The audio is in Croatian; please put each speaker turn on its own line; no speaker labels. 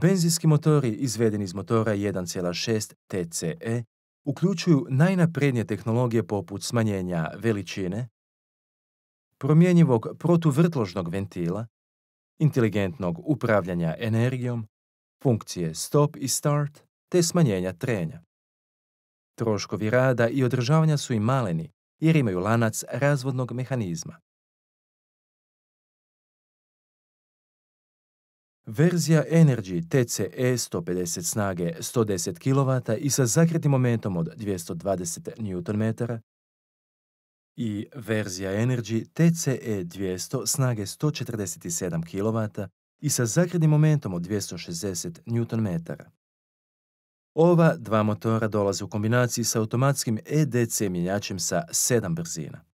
Benzinski motori izvedeni iz motora 1.6 TCE uključuju najnaprednije tehnologije poput smanjenja veličine, promjenjivog protuvrtložnog ventila, inteligentnog upravljanja energijom, funkcije stop i start te smanjenja trenja.
Troškovi rada i održavanja su i maleni jer imaju lanac razvodnog mehanizma.
Verzija Energy TCE 150 snage 110 kW i sa zakretnim
momentom od 220 Nm i verzija Energy TCE 200 snage 147 kW i sa zakretnim momentom od 260 Nm. Ova
dva motora dolaze
u kombinaciji sa automatskim EDC mjenjačem sa 7 brzina.